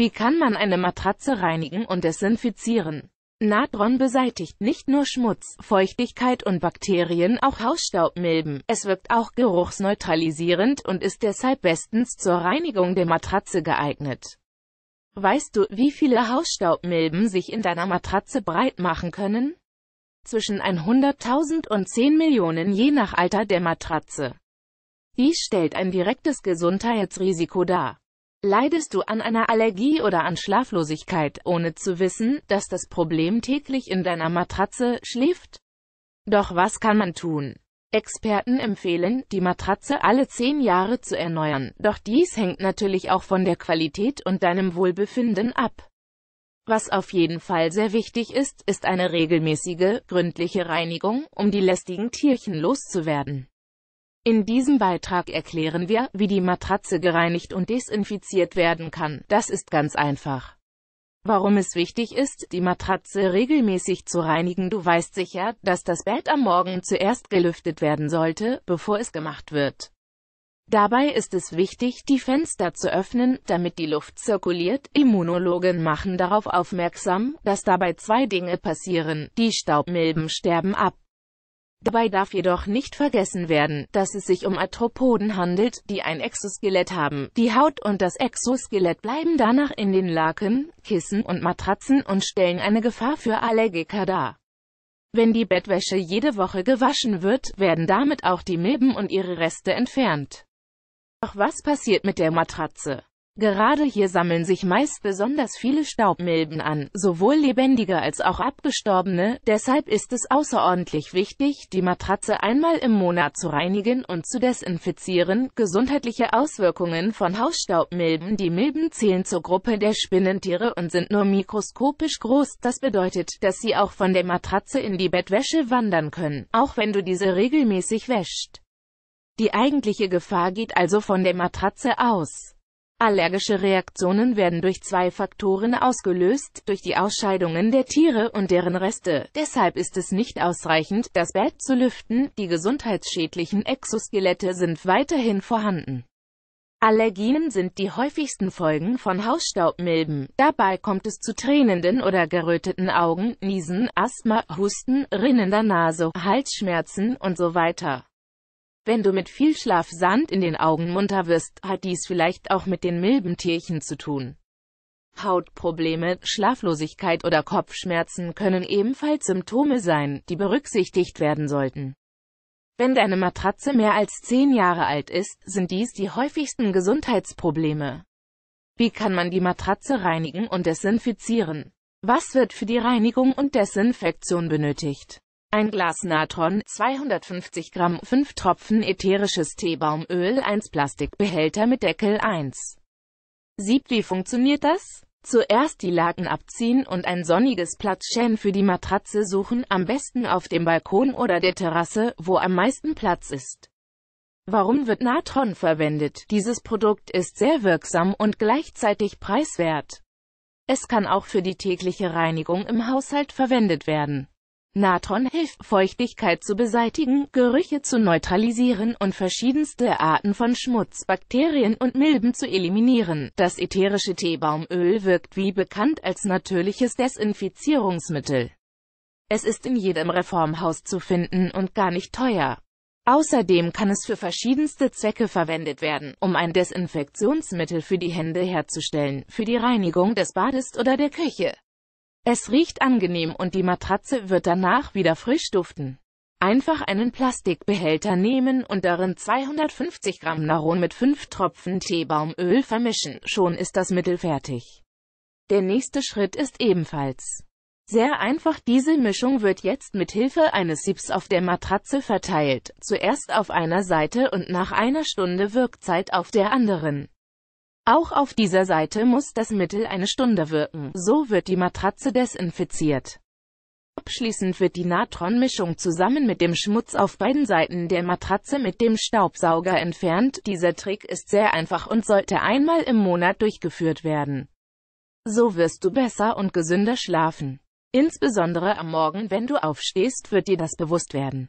Wie kann man eine Matratze reinigen und desinfizieren? Natron beseitigt nicht nur Schmutz, Feuchtigkeit und Bakterien, auch Hausstaubmilben. Es wirkt auch geruchsneutralisierend und ist deshalb bestens zur Reinigung der Matratze geeignet. Weißt du, wie viele Hausstaubmilben sich in deiner Matratze breit machen können? Zwischen 100.000 und 10 Millionen je nach Alter der Matratze. Dies stellt ein direktes Gesundheitsrisiko dar. Leidest du an einer Allergie oder an Schlaflosigkeit, ohne zu wissen, dass das Problem täglich in deiner Matratze schläft? Doch was kann man tun? Experten empfehlen, die Matratze alle zehn Jahre zu erneuern, doch dies hängt natürlich auch von der Qualität und deinem Wohlbefinden ab. Was auf jeden Fall sehr wichtig ist, ist eine regelmäßige, gründliche Reinigung, um die lästigen Tierchen loszuwerden. In diesem Beitrag erklären wir, wie die Matratze gereinigt und desinfiziert werden kann. Das ist ganz einfach. Warum es wichtig ist, die Matratze regelmäßig zu reinigen. Du weißt sicher, dass das Bett am Morgen zuerst gelüftet werden sollte, bevor es gemacht wird. Dabei ist es wichtig, die Fenster zu öffnen, damit die Luft zirkuliert. Immunologen machen darauf aufmerksam, dass dabei zwei Dinge passieren. Die Staubmilben sterben ab. Dabei darf jedoch nicht vergessen werden, dass es sich um Arthropoden handelt, die ein Exoskelett haben. Die Haut und das Exoskelett bleiben danach in den Laken, Kissen und Matratzen und stellen eine Gefahr für Allergiker dar. Wenn die Bettwäsche jede Woche gewaschen wird, werden damit auch die Milben und ihre Reste entfernt. Doch was passiert mit der Matratze? Gerade hier sammeln sich meist besonders viele Staubmilben an, sowohl lebendige als auch abgestorbene, deshalb ist es außerordentlich wichtig, die Matratze einmal im Monat zu reinigen und zu desinfizieren. Gesundheitliche Auswirkungen von Hausstaubmilben Die Milben zählen zur Gruppe der Spinnentiere und sind nur mikroskopisch groß, das bedeutet, dass sie auch von der Matratze in die Bettwäsche wandern können, auch wenn du diese regelmäßig wäscht. Die eigentliche Gefahr geht also von der Matratze aus. Allergische Reaktionen werden durch zwei Faktoren ausgelöst, durch die Ausscheidungen der Tiere und deren Reste. Deshalb ist es nicht ausreichend, das Bett zu lüften, die gesundheitsschädlichen Exoskelette sind weiterhin vorhanden. Allergien sind die häufigsten Folgen von Hausstaubmilben. Dabei kommt es zu tränenden oder geröteten Augen, Niesen, Asthma, Husten, rinnender Nase, Halsschmerzen und so weiter. Wenn du mit viel Schlafsand in den Augen munter wirst, hat dies vielleicht auch mit den Milbentierchen zu tun. Hautprobleme, Schlaflosigkeit oder Kopfschmerzen können ebenfalls Symptome sein, die berücksichtigt werden sollten. Wenn deine Matratze mehr als 10 Jahre alt ist, sind dies die häufigsten Gesundheitsprobleme. Wie kann man die Matratze reinigen und desinfizieren? Was wird für die Reinigung und Desinfektion benötigt? ein Glas Natron, 250 Gramm, 5 Tropfen ätherisches Teebaumöl, 1 Plastikbehälter mit Deckel 1. Siebt wie funktioniert das? Zuerst die Laken abziehen und ein sonniges Platzchen für die Matratze suchen, am besten auf dem Balkon oder der Terrasse, wo am meisten Platz ist. Warum wird Natron verwendet? Dieses Produkt ist sehr wirksam und gleichzeitig preiswert. Es kann auch für die tägliche Reinigung im Haushalt verwendet werden. Natron hilft, Feuchtigkeit zu beseitigen, Gerüche zu neutralisieren und verschiedenste Arten von Schmutz, Bakterien und Milben zu eliminieren. Das ätherische Teebaumöl wirkt wie bekannt als natürliches Desinfizierungsmittel. Es ist in jedem Reformhaus zu finden und gar nicht teuer. Außerdem kann es für verschiedenste Zwecke verwendet werden, um ein Desinfektionsmittel für die Hände herzustellen, für die Reinigung des Bades oder der Küche. Es riecht angenehm und die Matratze wird danach wieder frisch duften. Einfach einen Plastikbehälter nehmen und darin 250 Gramm Naron mit 5 Tropfen Teebaumöl vermischen, schon ist das Mittel fertig. Der nächste Schritt ist ebenfalls sehr einfach. Diese Mischung wird jetzt mit Hilfe eines Siebs auf der Matratze verteilt, zuerst auf einer Seite und nach einer Stunde Wirkzeit auf der anderen. Auch auf dieser Seite muss das Mittel eine Stunde wirken, so wird die Matratze desinfiziert. Abschließend wird die Natronmischung zusammen mit dem Schmutz auf beiden Seiten der Matratze mit dem Staubsauger entfernt. Dieser Trick ist sehr einfach und sollte einmal im Monat durchgeführt werden. So wirst du besser und gesünder schlafen. Insbesondere am Morgen, wenn du aufstehst, wird dir das bewusst werden.